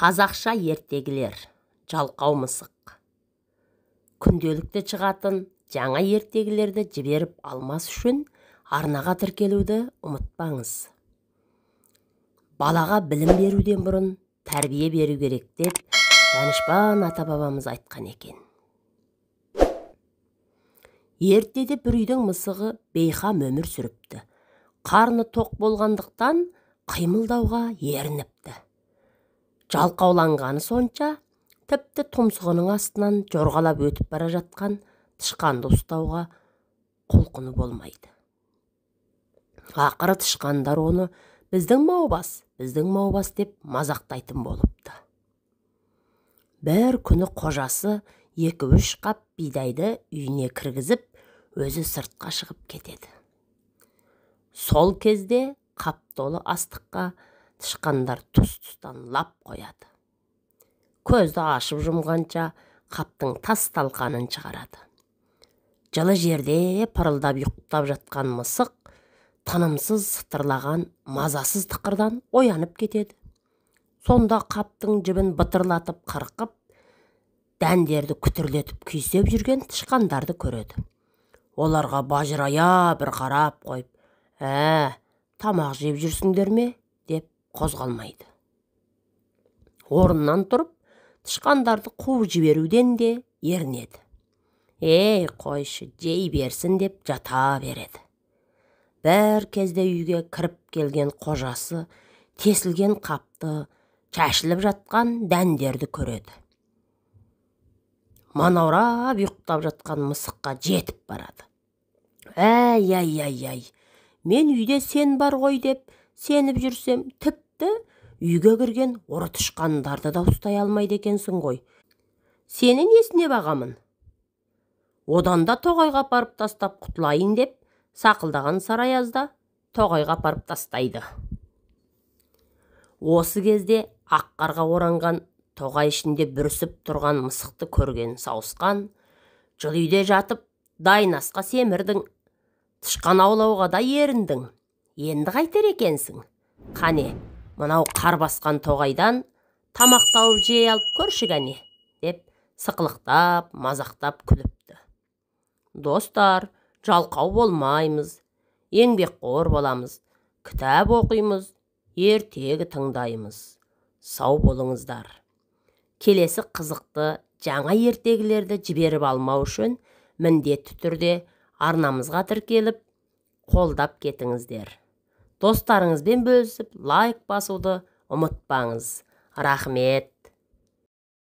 қазақша ертегілер жалқау мысық күнделікті шығатын жаңа ертегілерді жіберіп алмас үшін арнаға тіркелуді ұмытпаңыз балаға білім беруден бұрын тәрбие беру керек деп данышпан ата бабамыз айтқан екен ертеде бір үйдің мысығы бейқам өмір сүріпті қарны тоқ болғандықтан қимылдауға ерініпті жалқауланғаны сонша тіпті тұмсығының астынан жорғалап өтіп бара жатқан тышқанды ұстауға құлқыны болмайды ақыры тышқандар оны біздің маубас біздің маубас деп мазақтайтын болыпты бір күні қожасы екі үш қап бидайды үйіне кіргізіп өзі сыртқа шығып кетеді сол кезде қап толы астыққа тышқандар тұс тұстан лап қояды көзді ашып жұмғанша қаптың тас талқанын шығарады жылы жерде пырылдап ұйықтап жатқан мысық тынымсыз сытырлаған мазасыз тықырдан оянып кетеді сонда қаптың жібін бытырлатып қырқып дәндерді күтірлетіп күйсеп жүрген тышқандарды көреді оларға бажырая бір қарап қойып ә тамақ жеп жүрсіңдер ме қозғалмайды орнынан тұрып тышқандарды қуып жіберуден де ерінеді ей қойшы жей берсін деп жата береді бір кезде үйге кіріп келген қожасы тесілген қапты шашылып жатқан дәндерді көреді манаурап ұйықтап жатқан мысыққа жетіп барады әй әй әй әй мен үйде сен бар ғой деп сеніп жүрсем тіп тіпті үйге кірген ұры тышқандарды да ұстай алмайды екенсің ғой сені несіне бағамын одан да тоғайға апарып тастап құтылайын деп сақылдаған сараязда тоғайға апарып тастайды осы кезде ақ қарға оранған тоғай ішінде бүрісіп тұрған мысықты көрген сауысқан жыл үйде жатып дайнасқа семірдің тышқан аулауға да еріндің енді қайтер екенсің қане мынау қар басқан тоғайдан тамақ тауып жей алып көрші кәне деп сықылықтап мазақтап күліпті достар жалқау болмаймыз еңбекқор боламыз кітап оқимыз ертегі тыңдаймыз сау болыңыздар келесі қызықты жаңа ертегілерді жіберіп алмау үшін міндетті түрде арнамызға тіркеліп қолдап кетіңіздер достарыңызбен бөлісіп лайк басуды ұмытпаңыз рахмет